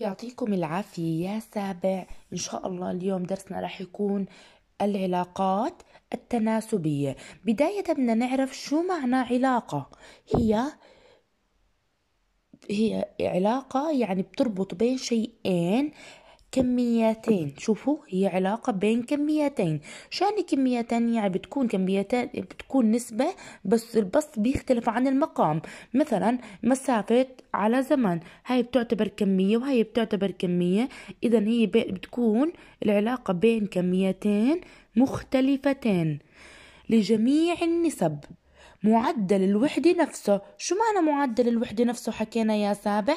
يعطيكم العافية يا سابع إن شاء الله اليوم درسنا رح يكون العلاقات التناسبية بداية بدنا نعرف شو معنى علاقة هي هي علاقة يعني بتربط بين شيئين كميتين شوفوا هي علاقة بين كميتين شان كميتين يعني بتكون كميتين بتكون نسبة بس البسط بيختلف عن المقام مثلا مسافة على زمن هاي بتعتبر كمية وهي بتعتبر كمية إذا هي بتكون العلاقة بين كميتين مختلفتين لجميع النسب معدل الوحدة نفسه شو معنى معدل الوحدة نفسه حكينا يا سابع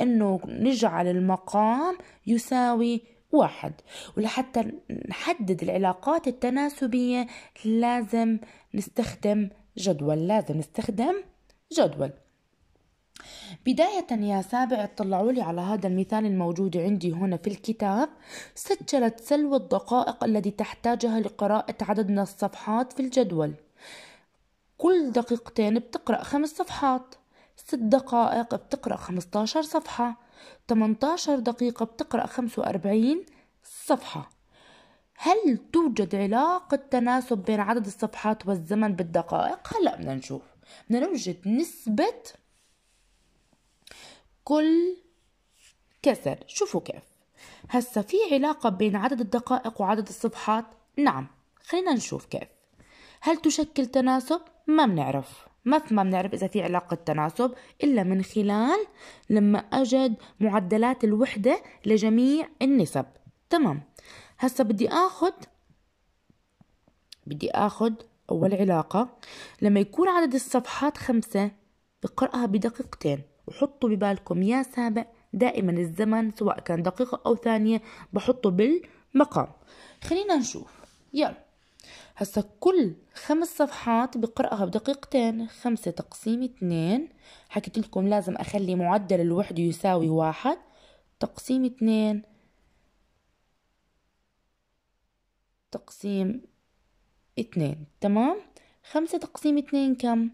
انه نجعل المقام يساوي واحد ولحتى نحدد العلاقات التناسبية لازم نستخدم جدول لازم نستخدم جدول بداية يا سابع اطلعوا لي على هذا المثال الموجود عندي هنا في الكتاب سجلت سلوى الدقائق التي تحتاجها لقراءة عدد من الصفحات في الجدول كل دقيقتين بتقرأ خمس صفحات ست دقائق بتقرأ خمستاشر صفحة تمنتاشر دقيقة بتقرأ وأربعين صفحة هل توجد علاقة تناسب بين عدد الصفحات والزمن بالدقائق؟ هلأ بدنا نشوف بدنا نوجد نسبة كل كسر شوفوا كيف هسا في علاقة بين عدد الدقائق وعدد الصفحات؟ نعم خلينا نشوف كيف هل تشكل تناسب؟ ما بنعرف ما ما بنعرف إذا في علاقة تناسب إلا من خلال لما أجد معدلات الوحدة لجميع النسب تمام هسا بدي آخد بدي آخد أول علاقة لما يكون عدد الصفحات خمسة بقرأها بدقيقتين وحطوا ببالكم يا سابق دائما الزمن سواء كان دقيقة أو ثانية بحطه بالمقام خلينا نشوف يلا هسا كل خمس صفحات بقرأها بدقيقتين خمسة تقسيم اتنين حكيت لكم لازم أخلي معدل الوحدة يساوي واحد تقسيم اتنين تقسيم اتنين تمام خمسة تقسيم اتنين كم؟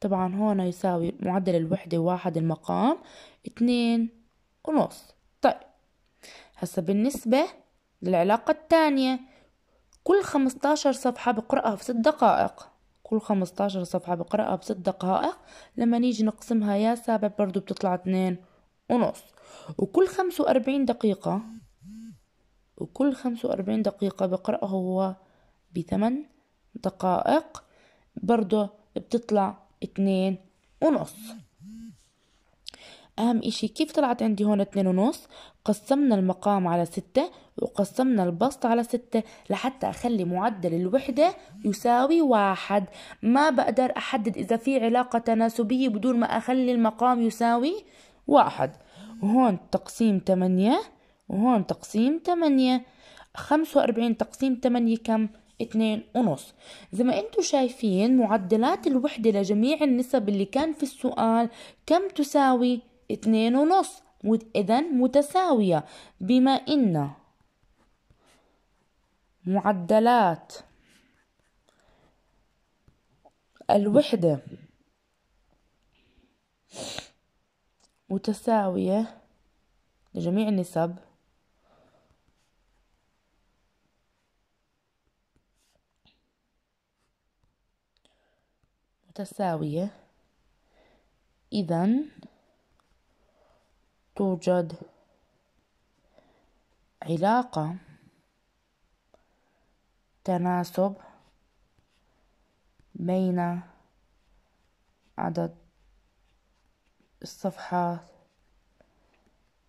طبعا هون يساوي معدل الوحدة واحد المقام اتنين ونص طيب هسا بالنسبة للعلاقة الثانية كل 15 صفحة بقرأها في 6 دقائق كل 15 صفحة بقرأها في 6 دقائق لما نيجي نقسمها يا سابع برضو بتطلع 2 ونص وكل 45 دقيقة وكل 45 دقيقة بقرأه هو ب 8 دقائق برضو بتطلع 2 ونص أهم إشي كيف طلعت عندي هون اتنين ونص قسمنا المقام على ستة وقسمنا البسط على ستة لحتى أخلي معدل الوحدة يساوي واحد ما بقدر أحدد إذا في علاقة تناسبية بدون ما أخلي المقام يساوي واحد وهون تقسيم تمانية وهون تقسيم تمانية خمسة وأربعين تقسيم تمانية كم؟ اتنين ونص زي ما انتم شايفين معدلات الوحدة لجميع النسب اللي كان في السؤال كم تساوي؟ اتنين ونص إذا متساوية بما إن معدلات الوحدة متساوية لجميع النسب متساوية إذا توجد علاقة تناسب بين عدد الصفحات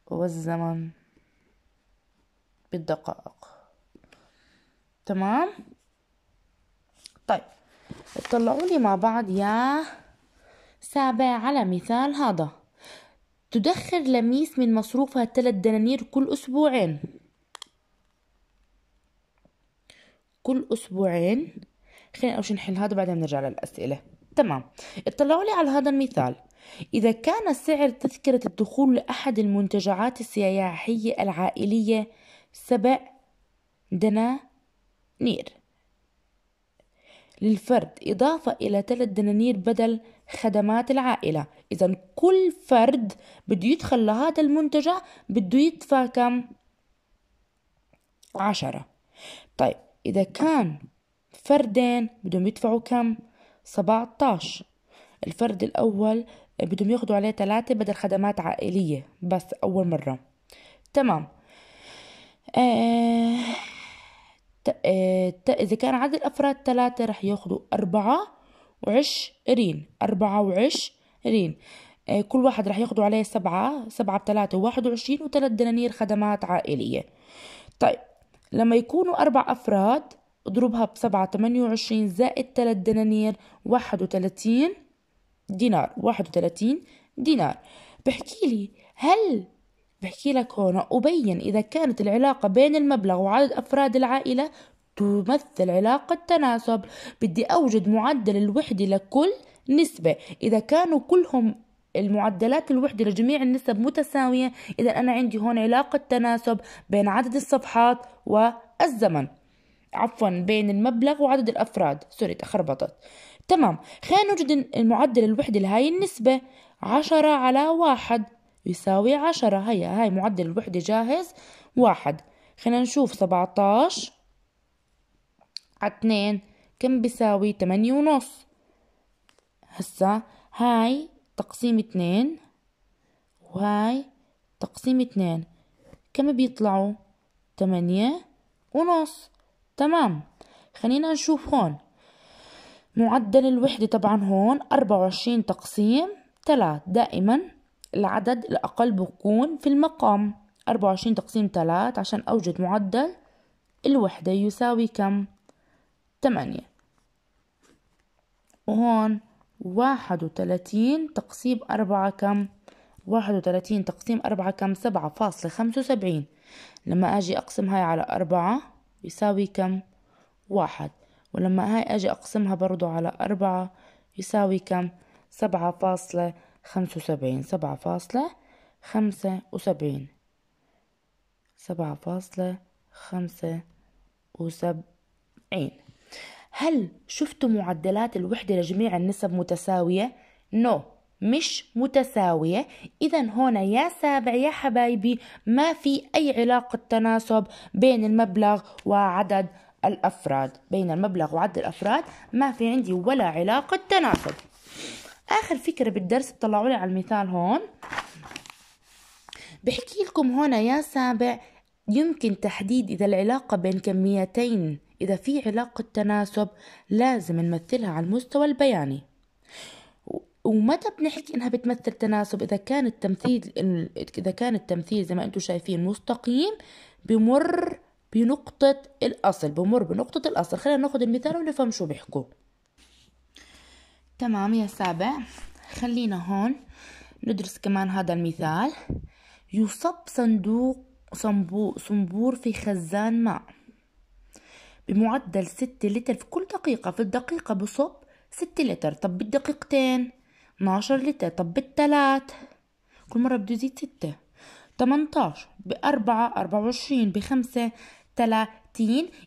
والزمن بالدقائق تمام طيب اطلعوا لي مع بعض يا سابع على مثال هذا تدخر لميس من مصروفها ثلاث دنانير كل أسبوعين كل أسبوعين خلينا أول شي نحل هذا بعدين بنرجع للأسئلة تمام اطلعوا لي على هذا المثال إذا كان سعر تذكرة الدخول لأحد المنتجعات السياحية العائلية سبع دنانير للفرد إضافة إلى ثلاث دنانير بدل خدمات العائلة إذا كل فرد بده يدخل لهذا المنتجع بده يدفع كم عشرة طيب إذا كان فردين بدهم يدفعوا كم عشر الفرد الأول بدهم ياخدوا عليه ثلاثة بدل خدمات عائلية بس أول مرة تمام آه... آه، إذا كان عدد الأفراد ثلاثة رح ياخدوا أربعة وعشرين أربعة وعشرين آه، كل واحد راح ياخدوا عليه سبعة سبعة بتلاتة واحد وعشرين وثلاث دنانير خدمات عائلية طيب لما يكونوا أربع أفراد اضربها بسبعة تمانية وعشرين زائد ثلاث دنانير واحد وتلاتين دينار واحد وتلاتين دينار بحكي لي هل بحكي لك هون أبين إذا كانت العلاقة بين المبلغ وعدد أفراد العائلة تمثل علاقة تناسب بدي أوجد معدل الوحدة لكل نسبة إذا كانوا كلهم المعدلات الوحدة لجميع النسب متساوية إذا أنا عندي هون علاقة تناسب بين عدد الصفحات والزمن عفوا بين المبلغ وعدد الأفراد سوري تخربطت تمام خلينا نوجد المعدل الوحدة لهاي النسبة عشرة على واحد يساوي عشرة هيا هاي معدل الوحدة جاهز واحد خلينا نشوف سبعتاش عتنين كم بيساوي تمانية ونص هسا هاي تقسيم اتنين وهاي تقسيم اتنين كم بيطلعوا تمانية ونص تمام خلينا نشوف هون معدل الوحدة طبعا هون أربعة وعشرين تقسيم تلات دائما العدد الأقل بكون في المقام أربعة وعشرين تقسيم تلات عشان أوجد معدل الوحدة يساوي كم؟ تمانية وهون واحد وتلاتين تقسيم أربعة كم واحد وتلاتين تقسيم أربعة كم سبعة فاصلة خمسة وسبعين لما أجي أقسم هاي على أربعة يساوي كم واحد ولما هاي أجي أقسمها برضو على أربعة يساوي كم سبعة فاصلة خمسة وسبعين سبعة فاصلة خمسة وسبعين سبعة فاصلة خمسة وسبعين هل شفتوا معدلات الوحدة لجميع النسب متساوية؟ نو no. مش متساوية إذا هنا يا سابع يا حبايبي ما في أي علاقة تناسب بين المبلغ وعدد الأفراد بين المبلغ وعدد الأفراد ما في عندي ولا علاقة تناسب آخر فكرة بالدرس طلعوا لي على المثال هون بحكي لكم هنا يا سابع يمكن تحديد إذا العلاقة بين كميتين إذا في علاقة تناسب لازم نمثلها على المستوى البياني ومتى بنحكي انها بتمثل تناسب اذا كان التمثيل اذا كان التمثيل زي ما انتم شايفين مستقيم بمر بنقطة الأصل بمر بنقطة الأصل خلينا ناخد المثال ونفهم شو بيحكوا تمام يا سابع خلينا هون ندرس كمان هذا المثال يصب صندوق صنبور في خزان ماء بمعدل 6 لتر في كل دقيقة في الدقيقة بصب 6 لتر طب بالدقيقتين 12 لتر طب بالثلاث كل مرة بده يزيد 6 18 بأربعة 24 بخمسة 30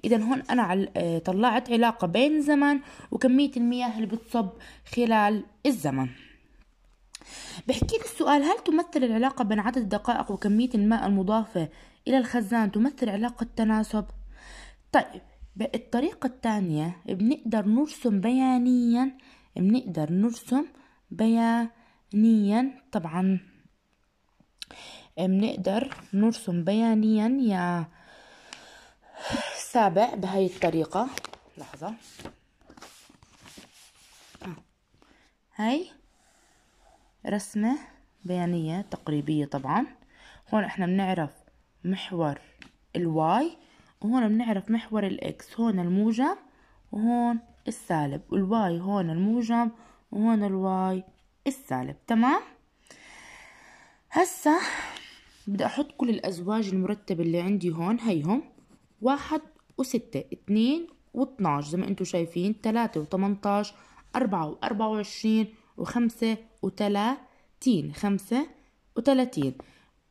إذا هون أنا آه، طلعت علاقة بين الزمن وكمية المياه اللي بتصب خلال الزمن بحكي لي السؤال هل تمثل العلاقة بين عدد الدقائق وكمية الماء المضافة إلى الخزان تمثل علاقة تناسب؟ طيب بالطريقة الثانية بنقدر نرسم بيانيا بنقدر نرسم بيانيا طبعا بنقدر نرسم بيانيا يا سابع بهاي الطريقة لحظة آه. هاي رسمة بيانية تقريبية طبعا هون احنا بنعرف محور الواي وهون بنعرف محور الإكس هون الموجب وهون السالب والواي هون الموجب وهون الواي السالب تمام هسا بدي أحط كل الأزواج المرتبة اللي عندي هون هيهم واحد وستة اتنين واتناش زي ما انتم شايفين تلاتة وتمنتاش أربعة وأربعة وعشرين وخمسة وتلاتين خمسة وتلاتين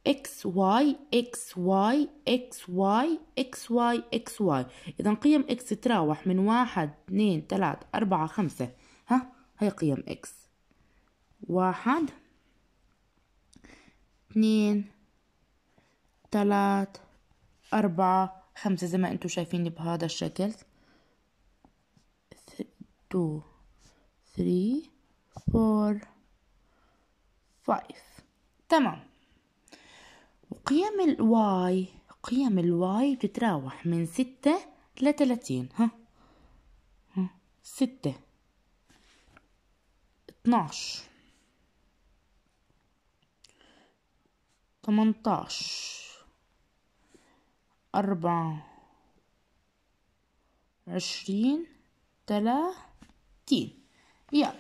اكس واي اكس واي اكس واي اكس واي اكس واي اذا قيم اكس تتراوح من واحد اثنين ثلاث اربعة خمسة ها هي قيم اكس واحد اثنين ثلاث أربعة خمسة زي ما انتو شايفين بهذا الشكل تو ثري فور فايف تمام قيم الواي قيم الواي بتتراوح من ستة لتلاتين ها ستة اتناش تمنتاش أربعة عشرين تلاتين يلا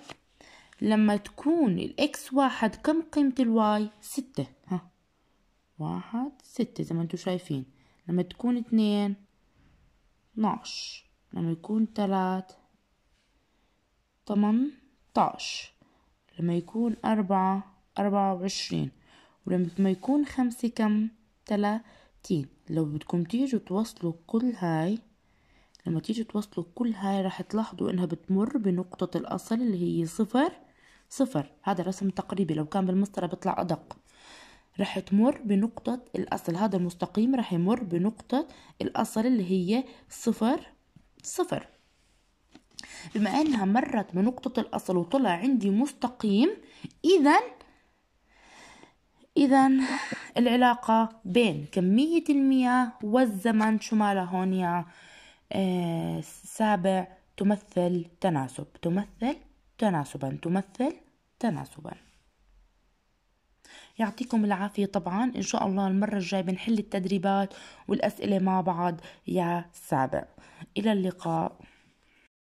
لما تكون الإكس واحد كم قيمة الواي ستة واحد ستة زي ما انتو شايفين لما تكون اتنين اتناش لما يكون تلات تمنتاش لما يكون أربعة أربعة وعشرين ولما يكون خمسة كم تلاتين لو بدكم تيجوا توصلوا كل هاي لما تيجوا توصلوا كل هاي راح تلاحظوا انها بتمر بنقطة الأصل اللي هي صفر صفر هذا رسم تقريبي لو كان بالمسطرة بيطلع أدق راح تمر بنقطة الأصل هذا المستقيم راح يمر بنقطة الأصل اللي هي صفر صفر بما أنها مرت بنقطة الأصل وطلع عندي مستقيم إذا إذا العلاقة بين كمية المياه والزمن شو مالها هون يا آه، سابع تمثل تناسب تمثل تناسبا تمثل تناسبا يعطيكم العافية طبعا إن شاء الله المرة الجاية بنحل التدريبات والأسئلة مع بعض يا سابق إلى اللقاء